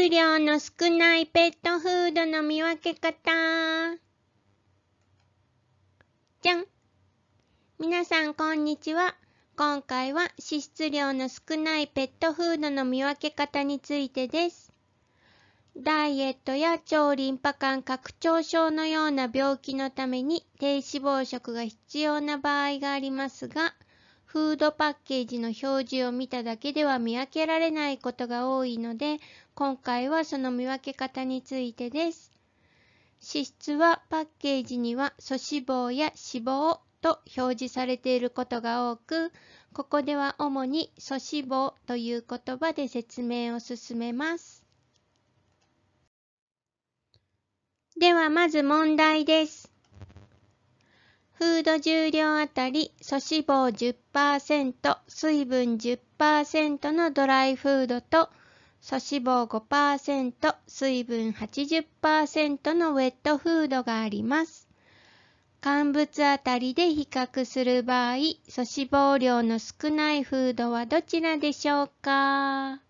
数量の少ないペットフードの見分け方。じゃん。皆さん、こんにちは。今回は脂質量の少ないペットフードの見分け方についてです。ダイエットや超リンパ管拡張症のような病気のために低脂肪食が必要な場合がありますが、フードパッケージの表示を見ただけでは見分けられないことが多いので、今回はその見分け方についてです。脂質はパッケージには粗脂肪や脂肪と表示されていることが多く、ここでは主に粗脂肪という言葉で説明を進めます。ではまず問題です。フード重量あたり粗脂肪10%、水分10%のドライフードと、粗脂肪5%、水分80%のウェットフードがあります。乾物あたりで比較する場合、粗脂肪量の少ないフードはどちらでしょうか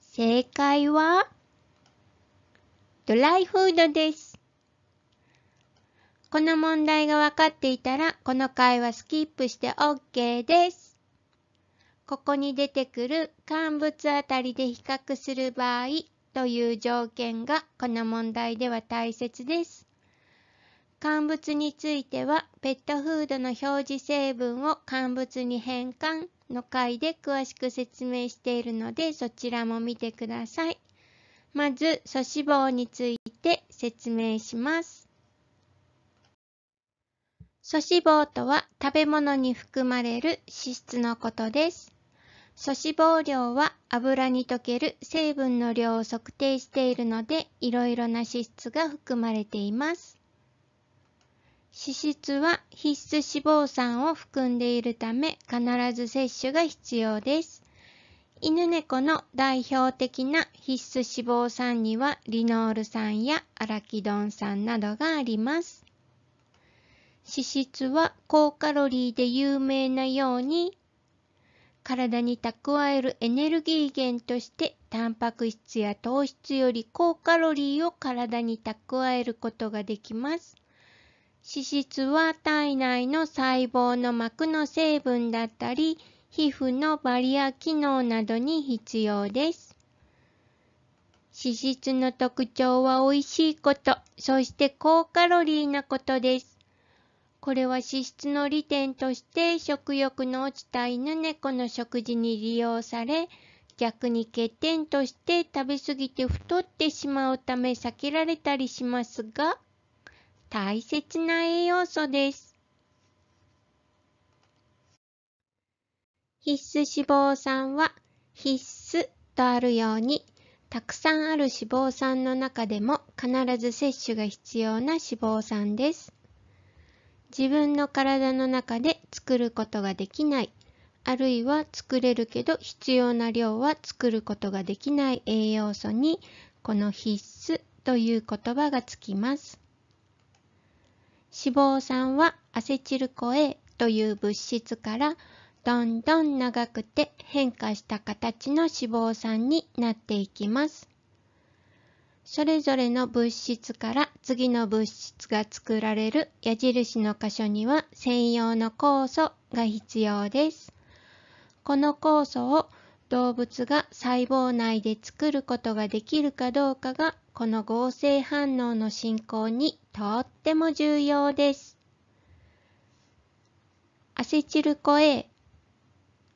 正解はドライフードです。この問題が分かっていたら、この回はスキップして OK です。ここに出てくる乾物あたりで比較する場合という条件がこの問題では大切です。乾物については、ペットフードの表示成分を乾物に変換の回で詳しく説明しているので、そちらも見てください。まず、素脂肪について説明します。素脂肪とは食べ物に含まれる脂質のことです。素脂肪量は油に溶ける成分の量を測定しているので、いろいろな脂質が含まれています。脂質は必須脂肪酸を含んでいるため、必ず摂取が必要です。犬猫の代表的な必須脂肪酸にはリノール酸やアラキドン酸などがあります。脂質は高カロリーで有名なように体に蓄えるエネルギー源としてタンパク質や糖質より高カロリーを体に蓄えることができます。脂質は体内の細胞の膜の成分だったり皮膚のバリア機能などに必要です。脂質の特徴は美味しいこと、そして高カロリーなことです。これは脂質の利点として食欲の落ちた犬猫の食事に利用され、逆に欠点として食べ過ぎて太ってしまうため避けられたりしますが、大切な栄養素です。必須脂肪酸は必須とあるように、たくさんある脂肪酸の中でも必ず摂取が必要な脂肪酸です。自分の体の中で作ることができない、あるいは作れるけど必要な量は作ることができない栄養素に、この必須という言葉がつきます。脂肪酸はアセチルコ A という物質からどんどん長くて変化した形の脂肪酸になっていきます。それぞれの物質から次の物質が作られる矢印の箇所には専用の酵素が必要です。この酵素を動物が細胞内で作ることができるかどうかがこの合成反応の進行にとっても重要です。アセチルコ A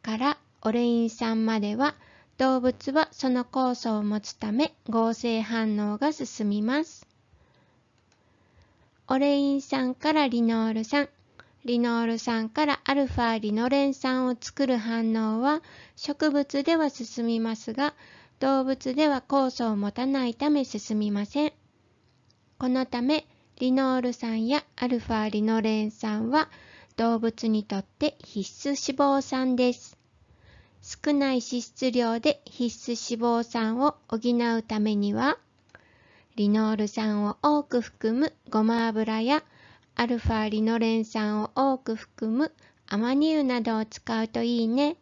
からオレイン酸までは動物はその酵素を持つため合成反応が進みます。オレイン酸からリノール酸、リノール酸からアルファリノレン酸を作る反応は植物では進みますが動物では酵素を持たないため進みません。このためリノール酸やアルファリノレン酸は動物にとって必須脂肪酸です。少ない脂質量で必須脂肪酸を補うためには、リノール酸を多く含むごま油や、アルファリノレン酸を多く含むアマニ油などを使うといいね。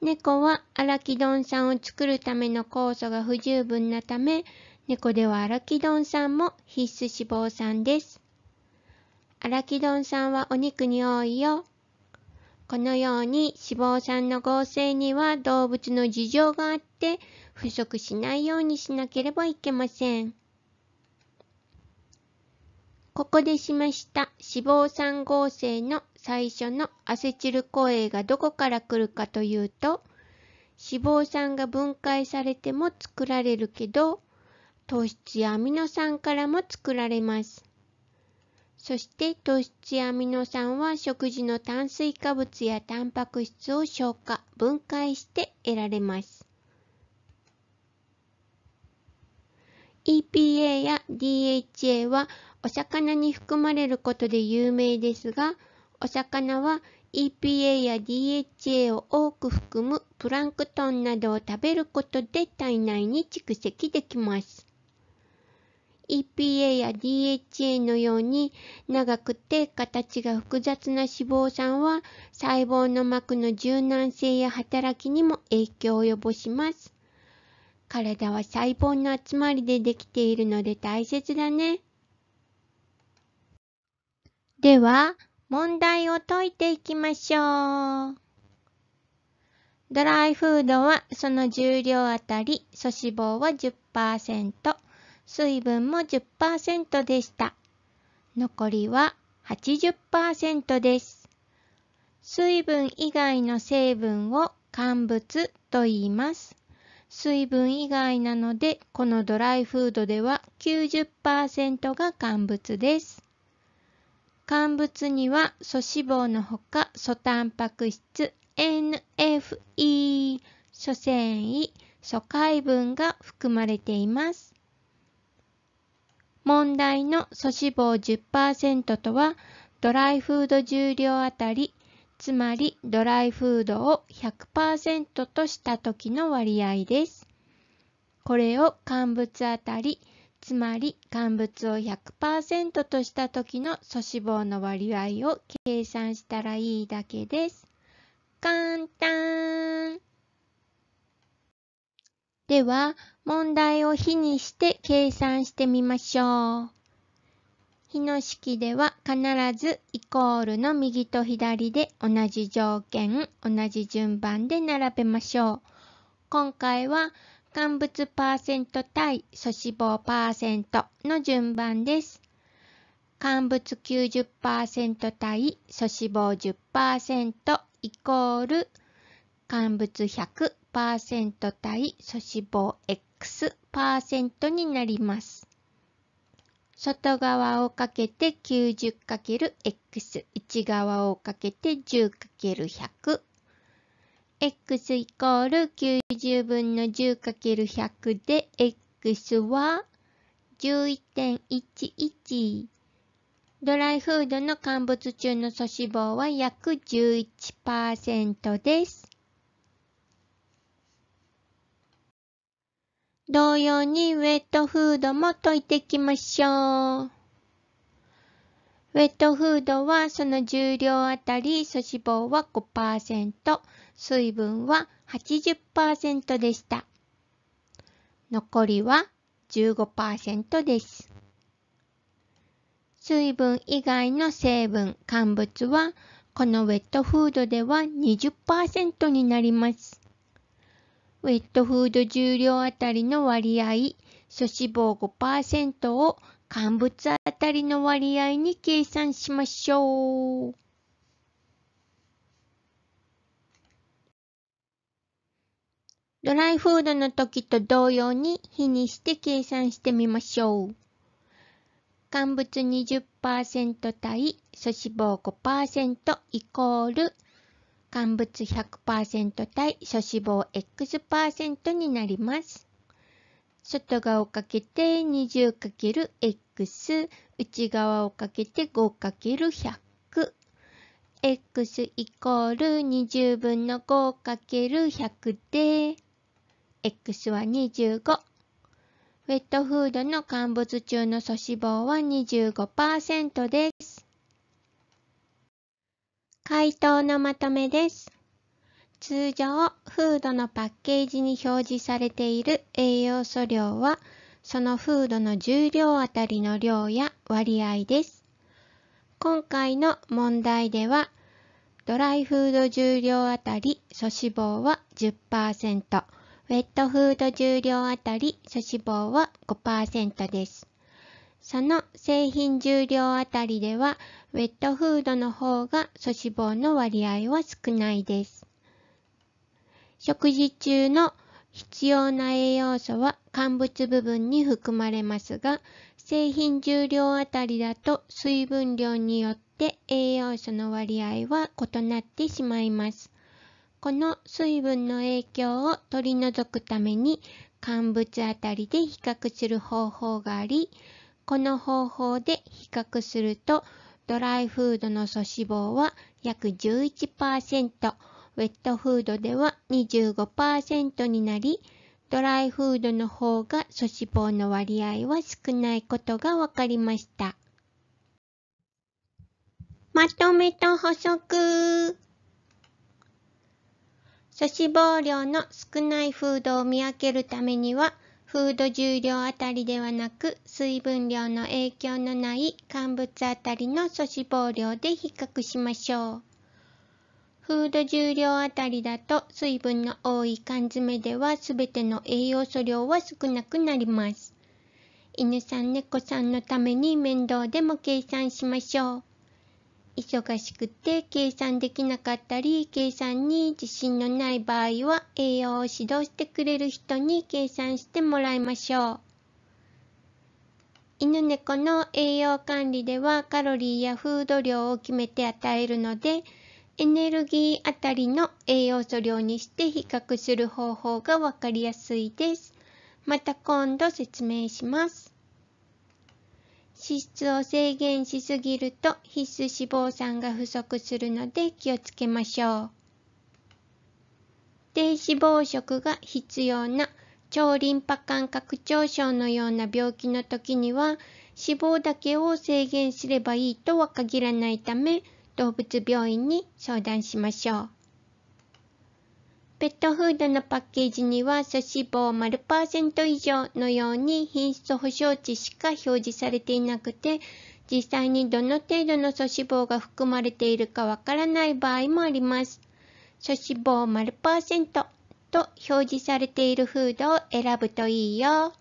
猫はアラキドン酸を作るための酵素が不十分なため、猫ではアラキドン酸も必須脂肪酸です。荒木丼さんはお肉に多いよ。このように脂肪酸の合成には動物の事情があって不足しないようにしなければいけません。ここでしました脂肪酸合成の最初のアセチルコ A がどこから来るかというと脂肪酸が分解されても作られるけど糖質やアミノ酸からも作られます。そして糖質やアミノ酸は食事の炭水化物やタンパク質を消化、分解して得られます。EPA や DHA はお魚に含まれることで有名ですが、お魚は EPA や DHA を多く含むプランクトンなどを食べることで体内に蓄積できます。EPA や DHA のように長くて形が複雑な脂肪酸は細胞の膜の柔軟性や働きにも影響を及ぼします。体は細胞の集まりでできているので大切だね。では、問題を解いていきましょう。ドライフードはその重量あたり、粗脂肪は10%。水分も10%でした。残りは80%です。水分以外の成分を乾物と言います。水分以外なので、このドライフードでは90%が乾物です。乾物には粗脂肪のほか、粗タンパク質、NFE、粗繊維、疎開分が含まれています。問題の粗脂肪10%とはドライフード重量あたりつまりドライフードを100%とした時の割合です。これを乾物あたりつまり乾物を100%とした時の粗脂肪の割合を計算したらいいだけです。簡単では、問題を比にして計算してみましょう。比の式では必ずイコールの右と左で同じ条件、同じ順番で並べましょう。今回は乾物パーセント対素脂肪パーセントの順番です。乾物90%対素脂肪10%イコール乾物100 1対素子棒 X% になります。外側をかけて 90×x、内側をかけて 10×100。x イコール90分の 10×100 で、x は11.11。ドライフードの乾物中の素脂肪は約11%です。同様にウェットフードも溶いていきましょう。ウェットフードはその重量あたり粗脂肪は5%、水分は80%でした。残りは15%です。水分以外の成分、乾物はこのウェットフードでは20%になります。ウェットフード重量あたりの割合、粗脂肪5%を乾物あたりの割合に計算しましょう。ドライフードの時と同様に比にして計算してみましょう。乾物20%対粗脂肪5%イコール乾物100%対初脂肪 X% になります。外側をかけて 20×X、内側をかけて 5×100。x イコール20分の 5×100 で、x は25。ウェットフードの乾物中の粗脂肪は25%です。回答のまとめです。通常、フードのパッケージに表示されている栄養素量は、そのフードの重量あたりの量や割合です。今回の問題では、ドライフード重量あたり粗脂肪は10%、ウェットフード重量あたり粗脂肪は5%です。その製品重量あたりでは、ウェットフードの方が粗脂肪の割合は少ないです。食事中の必要な栄養素は乾物部分に含まれますが、製品重量あたりだと水分量によって栄養素の割合は異なってしまいます。この水分の影響を取り除くために乾物あたりで比較する方法があり、この方法で比較すると、ドライフードの粗脂肪は約11%、ウェットフードでは25%になり、ドライフードの方が粗脂肪の割合は少ないことが分かりました。まとめと補足。粗脂肪量の少ないフードを見分けるためには、フード重量あたりではなく水分量の影響のない乾物あたりの粗脂肪量で比較しましょう。フード重量あたりだと水分の多い缶詰では全ての栄養素量は少なくなります。犬さん猫さんのために面倒でも計算しましょう。忙しくて計算できなかったり、計算に自信のない場合は、栄養を指導してくれる人に計算してもらいましょう。犬猫の栄養管理ではカロリーやフード量を決めて与えるので、エネルギーあたりの栄養素量にして比較する方法がわかりやすいです。また今度説明します。脂質を制限しすぎると必須脂肪酸が不足するので気をつけましょう。低脂肪食が必要な超リンパ管拡張症のような病気の時には脂肪だけを制限すればいいとは限らないため動物病院に相談しましょう。ペットフードのパッケージには粗脂肪0%以上のように品質保証値しか表示されていなくて、実際にどの程度の粗脂肪が含まれているかわからない場合もあります。粗脂肪0%と表示されているフードを選ぶといいよ。